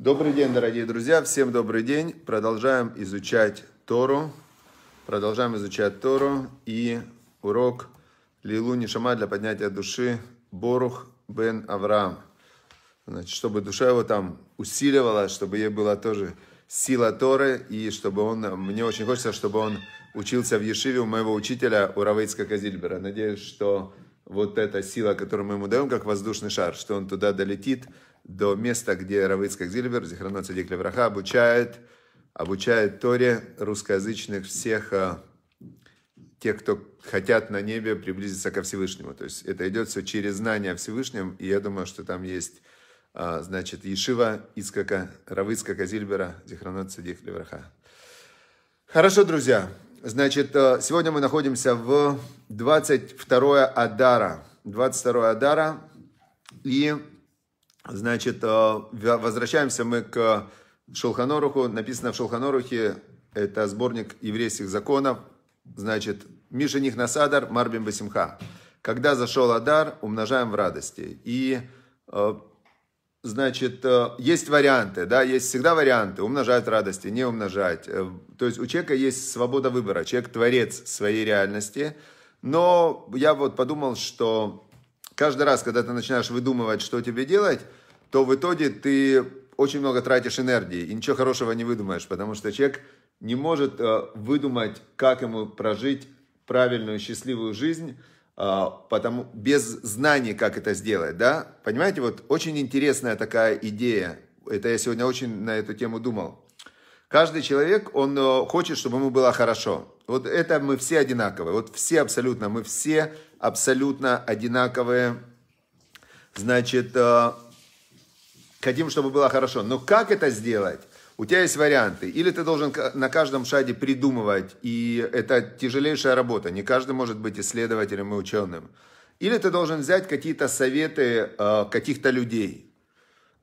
Добрый день, дорогие друзья, всем добрый день. Продолжаем изучать Тору. Продолжаем изучать Тору и урок Лилу Нишама для поднятия души Борух бен Авраам. Значит, чтобы душа его там усиливалась, чтобы ей была тоже сила Торы, и чтобы он, мне очень хочется, чтобы он учился в Ешиве у моего учителя Уравейска Казильбера. Надеюсь, что вот эта сила, которую мы ему даем, как воздушный шар, что он туда долетит – до места, где Равыцкак Зильбер, Зихранот Садик Левраха, обучает, обучает Торе русскоязычных всех э, тех, кто хотят на небе приблизиться ко Всевышнему. То есть это идет все через знание о Всевышнем, и я думаю, что там есть, э, значит, Ешива Искака, Равыцкака Зильбера, Зихранот Садик Левраха. Хорошо, друзья. Значит, э, сегодня мы находимся в 22 Адара. 22 Адара. И Значит, э, возвращаемся мы к Шелханоруху. Написано в Шелханорухе, это сборник еврейских законов. Значит, Мишених Насадар, Марбим Басимха. Когда зашел Адар, умножаем в радости. И, э, значит, э, есть варианты, да, есть всегда варианты. Умножать радости, не умножать. То есть у человека есть свобода выбора. Человек творец своей реальности. Но я вот подумал, что каждый раз, когда ты начинаешь выдумывать, что тебе делать, то в итоге ты очень много тратишь энергии и ничего хорошего не выдумаешь, потому что человек не может э, выдумать, как ему прожить правильную счастливую жизнь, э, потому без знаний, как это сделать, да? Понимаете, вот очень интересная такая идея. Это я сегодня очень на эту тему думал. Каждый человек, он э, хочет, чтобы ему было хорошо. Вот это мы все одинаковые. Вот все абсолютно, мы все абсолютно одинаковые. Значит, хотим, чтобы было хорошо. Но как это сделать? У тебя есть варианты. Или ты должен на каждом шаге придумывать, и это тяжелейшая работа. Не каждый может быть исследователем и ученым. Или ты должен взять какие-то советы э, каких-то людей.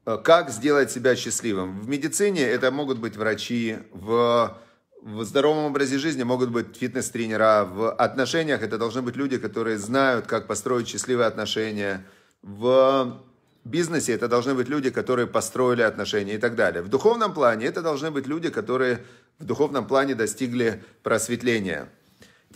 Э, как сделать себя счастливым? В медицине это могут быть врачи, в, в здоровом образе жизни могут быть фитнес-тренера, в отношениях это должны быть люди, которые знают, как построить счастливые отношения, в бизнесе это должны быть люди, которые построили отношения и так далее. В духовном плане это должны быть люди, которые в духовном плане достигли просветления.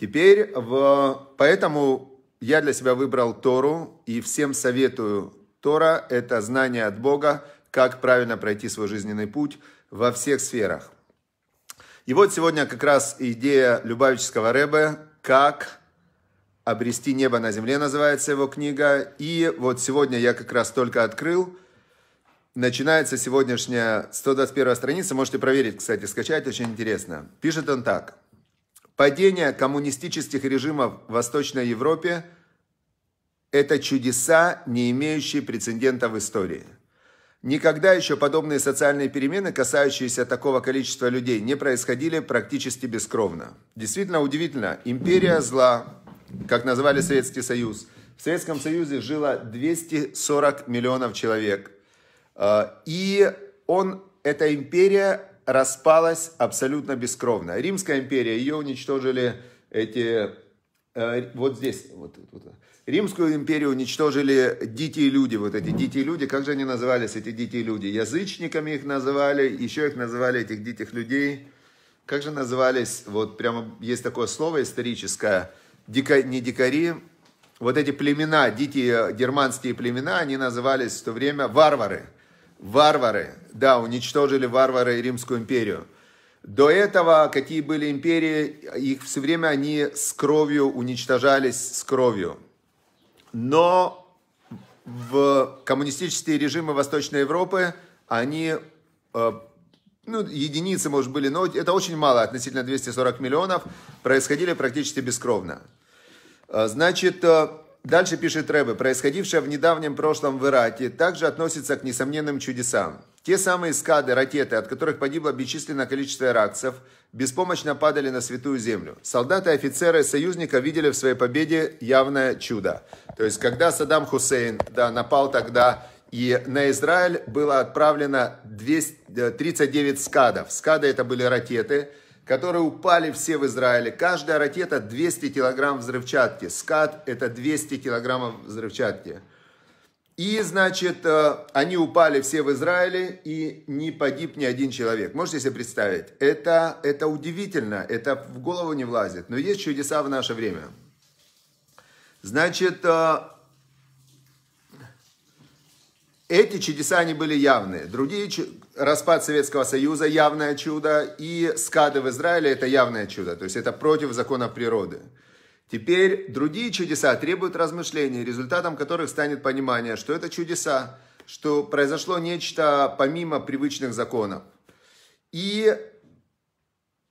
Теперь, в... поэтому я для себя выбрал Тору и всем советую. Тора – это знание от Бога, как правильно пройти свой жизненный путь во всех сферах. И вот сегодня как раз идея Любавического Рэбе, как «Обрести небо на земле» называется его книга. И вот сегодня я как раз только открыл. Начинается сегодняшняя 121 страница. Можете проверить, кстати, скачать, очень интересно. Пишет он так. Падение коммунистических режимов в Восточной Европе – это чудеса, не имеющие прецедента в истории. Никогда еще подобные социальные перемены, касающиеся такого количества людей, не происходили практически бескровно. Действительно удивительно. Империя зла, как называли Советский Союз. В Советском Союзе жило 240 миллионов человек. Э, и он, эта империя распалась абсолютно бескровно. Римская империя, ее уничтожили эти... Э, вот здесь, вот, вот, Римскую империю уничтожили дикие люди, вот эти дикие люди, как же они назывались, эти дикие люди? Язычниками их называли, еще их называли, этих диких людей. Как же назывались, вот прямо есть такое слово историческое, дика, не дикари, вот эти племена, дикие германские племена, они назывались в то время варвары. Варвары, да, уничтожили варвары Римскую империю. До этого какие были империи, их все время они с кровью уничтожались, с кровью. Но в коммунистические режимы Восточной Европы они, э, ну, единицы, может, были, но это очень мало, относительно 240 миллионов, происходили практически бескровно. Э, значит, э, дальше пишет Рэбе, происходившее в недавнем прошлом в Ирате, также относится к несомненным чудесам. Те самые скады, ракеты, от которых погибло бесчисленное количество иракцев, беспомощно падали на святую землю. Солдаты, и офицеры, союзника видели в своей победе явное чудо. То есть, когда Саддам Хусейн да, напал тогда, и на Израиль было отправлено 239 э, скадов. Скады это были ракеты, которые упали все в Израиле. Каждая ракета 200 килограмм взрывчатки. Скат – это 200 килограммов взрывчатки. И, значит, э, они упали все в Израиле, и не погиб ни один человек. Можете себе представить? Это, это удивительно, это в голову не влазит. Но есть чудеса в наше время. Значит, э, эти чудеса, они были явные. Другие, распад Советского Союза – явное чудо, и скады в Израиле – это явное чудо, то есть это против закона природы. Теперь другие чудеса требуют размышлений, результатом которых станет понимание, что это чудеса, что произошло нечто помимо привычных законов. И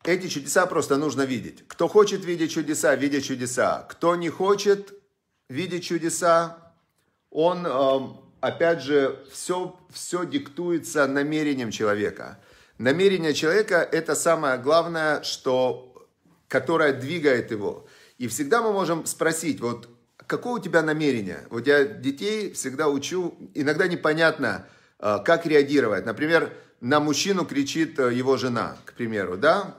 эти чудеса просто нужно видеть. Кто хочет видеть чудеса, видит чудеса. Кто не хочет видеть чудеса, он эм, опять же, все, все диктуется намерением человека. Намерение человека – это самое главное, что, которое двигает его. И всегда мы можем спросить, вот какое у тебя намерение? Вот я детей всегда учу, иногда непонятно, э, как реагировать. Например, на мужчину кричит э, его жена, к примеру, да?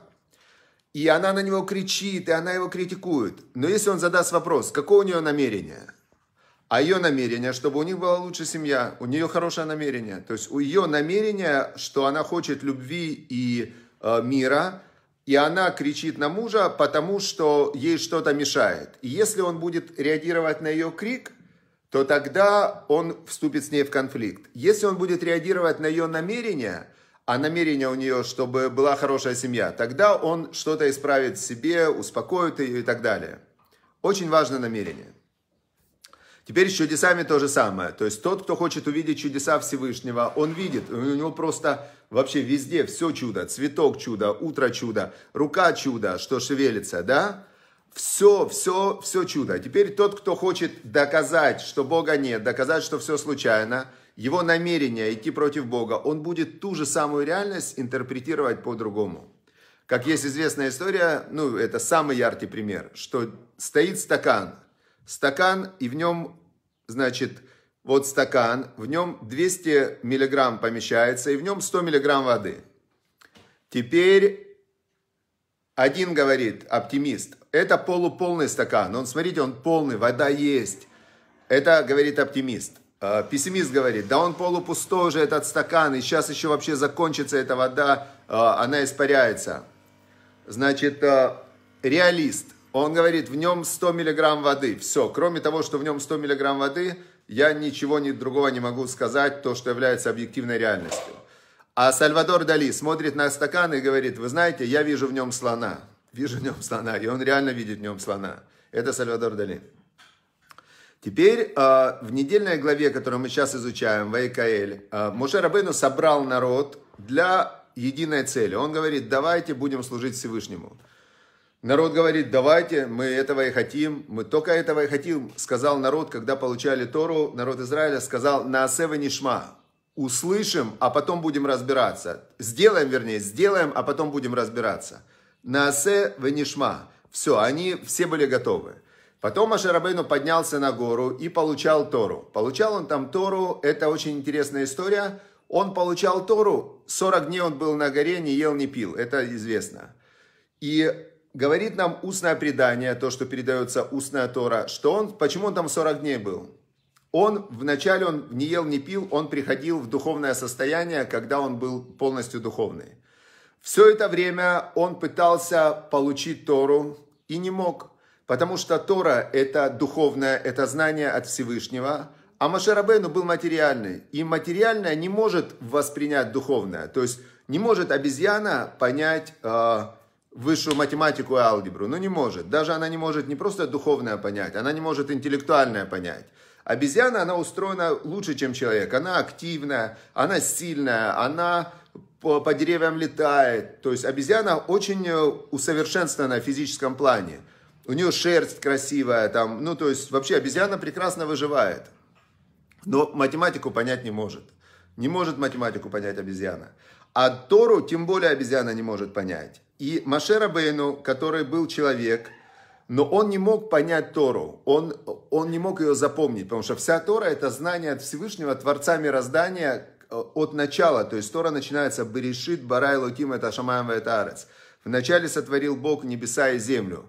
И она на него кричит, и она его критикует. Но если он задаст вопрос, какое у нее намерение? а ее намерение, чтобы у них была лучше семья, у нее хорошее намерение. То есть у ее намерение, что она хочет любви и э, мира, и она кричит на мужа, потому что ей что-то мешает. И если он будет реагировать на ее крик, то тогда он вступит с ней в конфликт. Если он будет реагировать на ее намерение, а намерение у нее, чтобы была хорошая семья, тогда он что-то исправит в себе, успокоит ее и так далее. Очень важно намерение. Теперь с чудесами то же самое. То есть тот, кто хочет увидеть чудеса Всевышнего, он видит. У него просто вообще везде все чудо. Цветок чудо, утро чудо, рука чудо, что шевелится, да? Все, все, все чудо. Теперь тот, кто хочет доказать, что Бога нет, доказать, что все случайно, его намерение идти против Бога, он будет ту же самую реальность интерпретировать по-другому. Как есть известная история, ну, это самый яркий пример, что стоит стакан – стакан, и в нем, значит, вот стакан, в нем 200 миллиграмм помещается, и в нем 100 миллиграмм воды. Теперь один говорит, оптимист, это полуполный стакан. Он, смотрите, он полный, вода есть. Это говорит оптимист. А, пессимист говорит, да он полупустой уже этот стакан, и сейчас еще вообще закончится эта вода, а, она испаряется. Значит, а, реалист – он говорит, в нем 100 миллиграмм воды. Все, кроме того, что в нем 100 миллиграмм воды, я ничего ни другого не могу сказать, то, что является объективной реальностью. А Сальвадор Дали смотрит на стакан и говорит, вы знаете, я вижу в нем слона. Вижу в нем слона. И он реально видит в нем слона. Это Сальвадор Дали. Теперь э, в недельной главе, которую мы сейчас изучаем, Вайкаэль, э, Муше Рабейну собрал народ для единой цели. Он говорит, давайте будем служить Всевышнему. Народ говорит, давайте, мы этого и хотим, мы только этого и хотим, сказал народ, когда получали Тору, народ Израиля сказал, на Асева Нишма, услышим, а потом будем разбираться. Сделаем, вернее, сделаем, а потом будем разбираться. На Асе Венишма. Все, они все были готовы. Потом Ашарабейну поднялся на гору и получал Тору. Получал он там Тору, это очень интересная история. Он получал Тору, 40 дней он был на горе, не ел, не пил, это известно. И говорит нам устное предание, то, что передается устная Тора, что он, почему он там 40 дней был? Он, вначале он не ел, не пил, он приходил в духовное состояние, когда он был полностью духовный. Все это время он пытался получить Тору и не мог, потому что Тора – это духовное, это знание от Всевышнего, а Машарабейну был материальный, и материальное не может воспринять духовное, то есть не может обезьяна понять а, высшую математику и алгебру. Ну не может. Даже она не может не просто духовное понять, она не может интеллектуальное понять. Обезьяна, она устроена лучше, чем человек. Она активная, она сильная, она по, по деревьям летает. То есть обезьяна очень э, усовершенствована в физическом плане. У нее шерсть красивая, там, ну то есть вообще обезьяна прекрасно выживает. Но математику понять не может. Не может математику понять обезьяна. А Тору тем более обезьяна не может понять. И Машера Бейну, который был человек, но он не мог понять Тору, он, он не мог ее запомнить, потому что вся Тора – это знание от Всевышнего Творца Мироздания э, от начала. То есть Тора начинается «Берешит барай луким это шамаем это арец». Вначале сотворил Бог небеса и землю.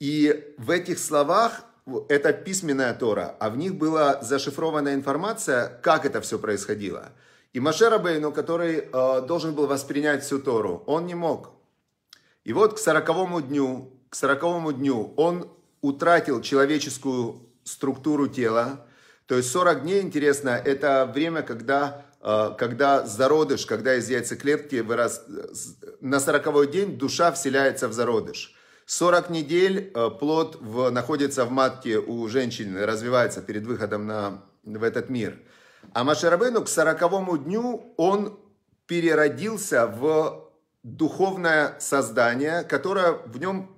И в этих словах это письменная Тора, а в них была зашифрована информация, как это все происходило – и Бейну, который э, должен был воспринять всю Тору, он не мог. И вот к сороковому дню, к сороковому дню он утратил человеческую структуру тела. То есть 40 дней, интересно, это время, когда, э, когда зародыш, когда из яйцеклетки вырос... На сороковой день душа вселяется в зародыш. 40 недель э, плод в, находится в матке у женщины, развивается перед выходом на, в этот мир – а Машарабейну к сороковому дню он переродился в духовное создание, которое в нем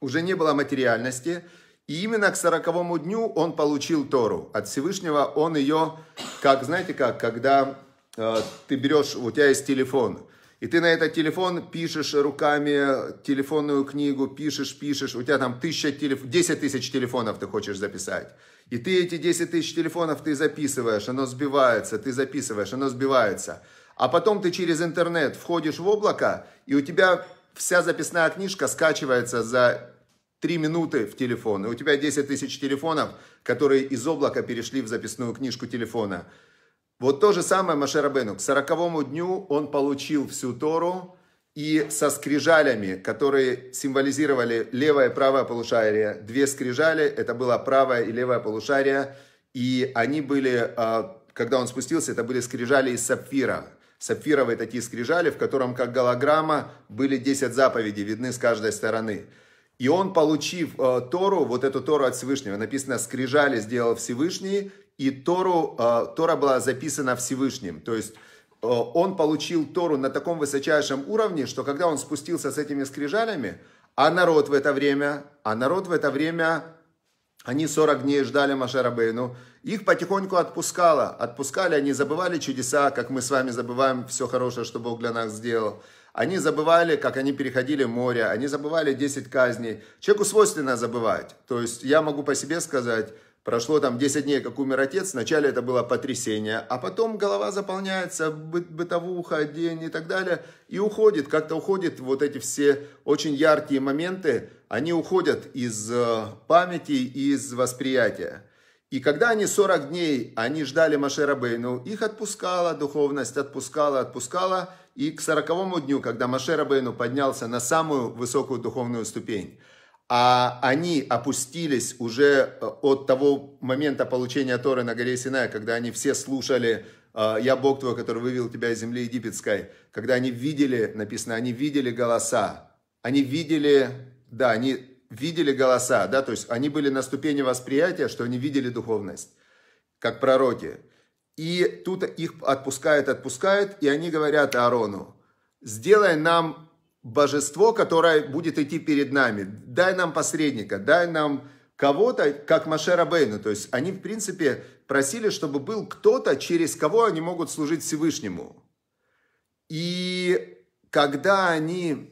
уже не было материальности. И именно к сороковому дню он получил Тору. От Всевышнего он ее, как, знаете как, когда э, ты берешь, у тебя есть телефон, и ты на этот телефон пишешь руками телефонную книгу, пишешь, пишешь, у тебя там тысяча телеф... 10 тысяч телефонов ты хочешь записать. И ты эти 10 тысяч телефонов ты записываешь, оно сбивается, ты записываешь, оно сбивается. А потом ты через интернет входишь в облако, и у тебя вся записная книжка скачивается за 3 минуты в телефон. И у тебя 10 тысяч телефонов, которые из облака перешли в записную книжку телефона. Вот то же самое Машер Абену. К сороковому дню он получил всю Тору, и со скрижалями, которые символизировали левое и правое полушарие. Две скрижали, это было правое и левое полушарие, и они были, а, когда он спустился, это были скрижали из сапфира. Сапфировые такие скрижали, в котором, как голограмма, были 10 заповедей, видны с каждой стороны. И он, получив а, Тору, вот эту Тору от Всевышнего, написано «скрижали сделал Всевышний», и Тору, а, Тора была записана Всевышним. То есть Э, он получил Тору на таком высочайшем уровне, что когда он спустился с этими скрижалями, а народ в это время, а народ в это время, они 40 дней ждали Машарабейну, их потихоньку отпускало, отпускали, они забывали чудеса, как мы с вами забываем все хорошее, что Бог для нас сделал. Они забывали, как они переходили море, они забывали 10 казней. Человеку свойственно забывать. То есть я могу по себе сказать, Прошло там 10 дней, как умер отец, вначале это было потрясение, а потом голова заполняется, бы, бытовуха, день и так далее, и уходит, как-то уходит вот эти все очень яркие моменты, они уходят из э, памяти, из восприятия. И когда они 40 дней, они ждали Машера Бейну, их отпускала духовность, отпускала, отпускала, и к 40 дню, когда Машера Бейну поднялся на самую высокую духовную ступень – а они опустились уже э, от того момента получения Торы на горе Синай, когда они все слушали «А, «Я Бог твой, который вывел тебя из земли египетской», когда они видели, написано, они видели голоса, они видели, да, они видели голоса, да, то есть они были на ступени восприятия, что они видели духовность, как пророки. И тут их отпускают, отпускают, и они говорят Аарону, сделай нам божество, которое будет идти перед нами. Дай нам посредника, дай нам кого-то, как Машера Бейна. То есть они, в принципе, просили, чтобы был кто-то, через кого они могут служить Всевышнему. И когда они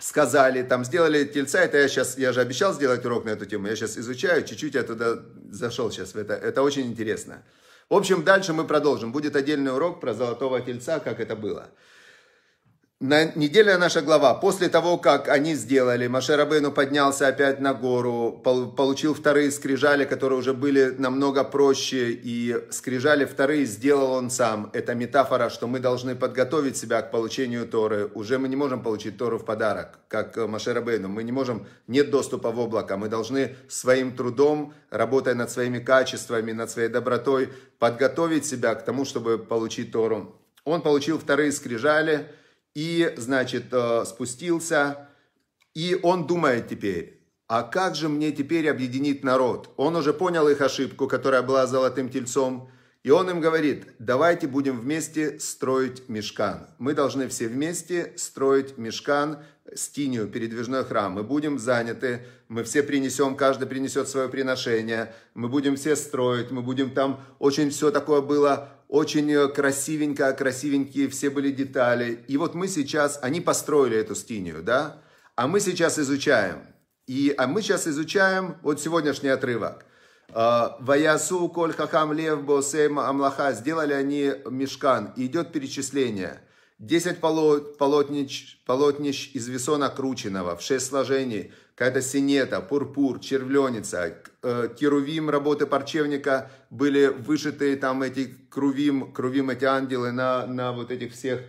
сказали, там сделали тельца, это я сейчас, я же обещал сделать урок на эту тему, я сейчас изучаю, чуть-чуть я туда зашел сейчас, это, это очень интересно. В общем, дальше мы продолжим. Будет отдельный урок про золотого тельца, как это было на недельная наша глава, после того, как они сделали, Машерабейну поднялся опять на гору, получил вторые скрижали, которые уже были намного проще, и скрижали вторые сделал он сам. Это метафора, что мы должны подготовить себя к получению Торы. Уже мы не можем получить Тору в подарок, как Машерабейну. Мы не можем, нет доступа в облако. Мы должны своим трудом, работая над своими качествами, над своей добротой, подготовить себя к тому, чтобы получить Тору. Он получил вторые скрижали – и, значит, э, спустился, и он думает теперь, а как же мне теперь объединить народ? Он уже понял их ошибку, которая была золотым тельцом, и он им говорит, давайте будем вместе строить мешкан. Мы должны все вместе строить мешкан, стинию, передвижной храм. Мы будем заняты, мы все принесем, каждый принесет свое приношение, мы будем все строить, мы будем там, очень все такое было, очень э, красивенько, красивенькие все были детали. И вот мы сейчас, они построили эту стинию, да? А мы сейчас изучаем. И а мы сейчас изучаем вот сегодняшний отрывок. А, Ваясу коль хахам лев босем амлаха. Сделали они мешкан. И идет перечисление. Десять полотнищ, полотнищ из весона крученного в шесть сложений. Какая-то синета, пурпур, червленница. Э, керувим работы парчевника были вышиты там эти крувим, крувим эти ангелы на, на вот этих всех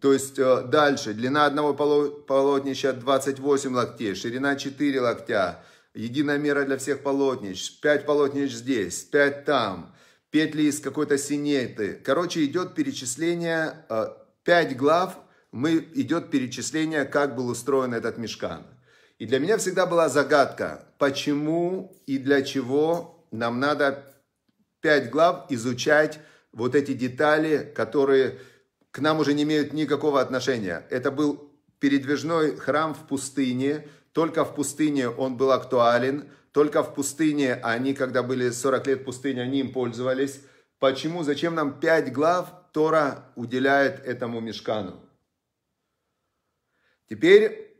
то есть э, дальше, длина одного полотнища 28 локтей, ширина 4 локтя, Единая мера для всех полотнищ, пять полотнищ здесь, пять там, петли из какой-то синеты. Короче, идет перечисление, э, пять глав, мы, идет перечисление, как был устроен этот мешкан. И для меня всегда была загадка, почему и для чего нам надо пять глав изучать вот эти детали, которые к нам уже не имеют никакого отношения. Это был передвижной храм в пустыне, только в пустыне он был актуален, только в пустыне они, когда были 40 лет пустыни, они им пользовались. Почему, зачем нам пять глав Тора уделяет этому мешкану? Теперь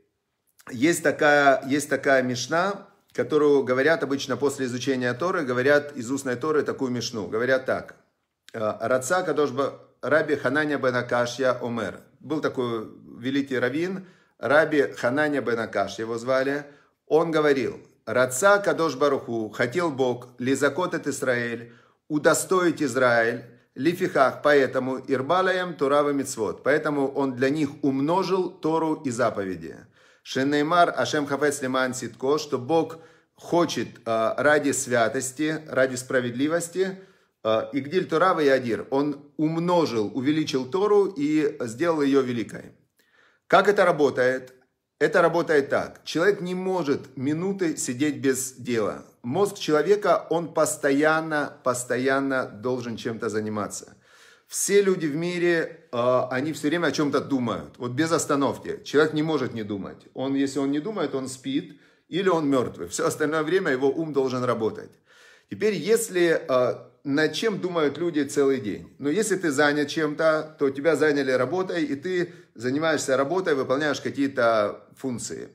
есть такая, есть такая мешна, которую говорят обычно после изучения Торы, говорят из устной Торы такую мешну. Говорят так. «Э, Раца Кадошба Раби Хананя Бенакашья Омер. Был такой великий раввин, Раби Хананя Бенакаш его звали, он говорил, «Раца Кадош Баруху, хотел Бог, лизакот от Израиль, удостоить Израиль, лифихах, поэтому ирбалаем турава мицвод, поэтому он для них умножил Тору и заповеди». Шинеймар Ашем Хафец Лиман Ситко, что Бог хочет э, ради святости, ради справедливости, э, Игдиль Турава и Адир, он умножил, увеличил Тору и сделал ее великой. Как это работает? Это работает так. Человек не может минуты сидеть без дела. Мозг человека, он постоянно, постоянно должен чем-то заниматься. Все люди в мире, э, они все время о чем-то думают. Вот без остановки. Человек не может не думать. Он, если он не думает, он спит или он мертвый. Все остальное время его ум должен работать. Теперь, если а, над чем думают люди целый день. Но ну, если ты занят чем-то, то тебя заняли работой, и ты занимаешься работой, выполняешь какие-то функции.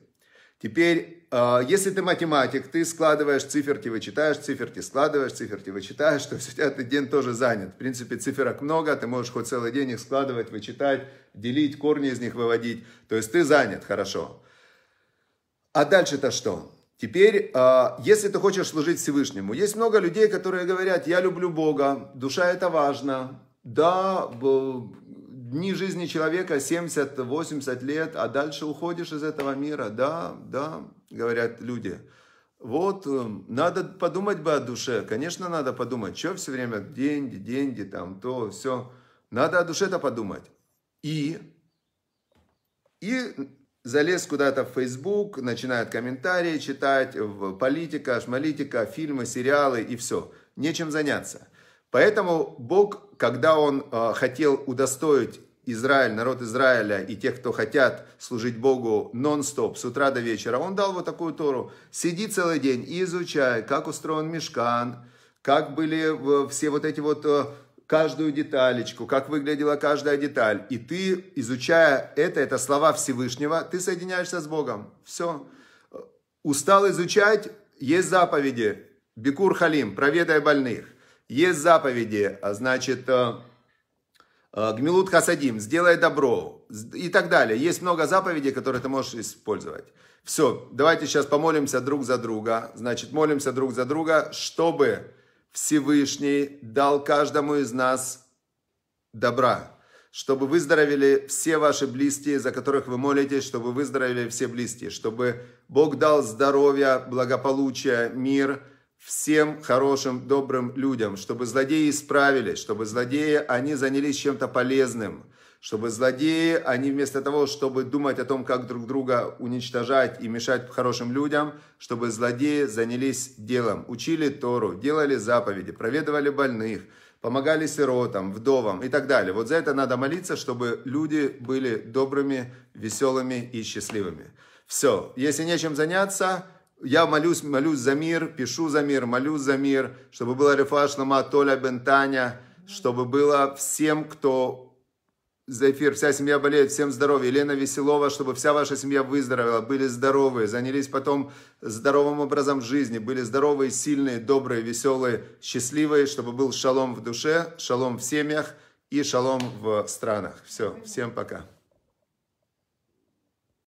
Теперь, а, если ты математик, ты складываешь циферки, вычитаешь циферки, складываешь циферки, вычитаешь, то все, у тебя этот день тоже занят. В принципе, циферок много, ты можешь хоть целый день их складывать, вычитать, делить, корни из них выводить. То есть ты занят, хорошо. А дальше-то что? Теперь, а, если ты хочешь служить Всевышнему, есть много людей, которые говорят, я люблю Бога, душа это важно. Да, дни жизни человека 70-80 лет, а дальше уходишь из этого мира. Да, да, говорят люди. Вот, э, надо подумать бы о душе. Конечно, надо подумать, что все время деньги, деньги, там, то, все. Надо о душе-то подумать. И, и залез куда-то в Facebook, начинает комментарии читать, политика, шмалитика, фильмы, сериалы и все. Нечем заняться. Поэтому Бог, когда Он э, хотел удостоить Израиль, народ Израиля и тех, кто хотят служить Богу нон-стоп, с утра до вечера, Он дал вот такую Тору. Сиди целый день и изучай, как устроен мешкан, как были все вот эти вот э, каждую деталечку, как выглядела каждая деталь. И ты, изучая это, это слова Всевышнего, ты соединяешься с Богом. Все. Устал изучать, есть заповеди. Бекур Халим, проведай больных. Есть заповеди, а значит, э, э, Гмилут Хасадим, сделай добро и так далее. Есть много заповедей, которые ты можешь использовать. Все, давайте сейчас помолимся друг за друга. Значит, молимся друг за друга, чтобы Всевышний дал каждому из нас добра, чтобы выздоровели все ваши близкие, за которых вы молитесь, чтобы выздоровели все близкие, чтобы Бог дал здоровья, благополучие, мир всем хорошим, добрым людям, чтобы злодеи исправились, чтобы злодеи, они занялись чем-то полезным – чтобы злодеи, они вместо того, чтобы думать о том, как друг друга уничтожать и мешать хорошим людям, чтобы злодеи занялись делом, учили Тору, делали заповеди, проведывали больных, помогали сиротам, вдовам и так далее. Вот за это надо молиться, чтобы люди были добрыми, веселыми и счастливыми. Все, если нечем заняться, я молюсь, молюсь за мир, пишу за мир, молюсь за мир, чтобы было рефаш лама Толя Бентаня, чтобы было всем, кто за эфир. Вся семья болеет, всем здоровья. Елена Веселова, чтобы вся ваша семья выздоровела, были здоровы, занялись потом здоровым образом жизни, были здоровые, сильные, добрые, веселые, счастливые, чтобы был шалом в душе, шалом в семьях и шалом в странах. Все, всем пока.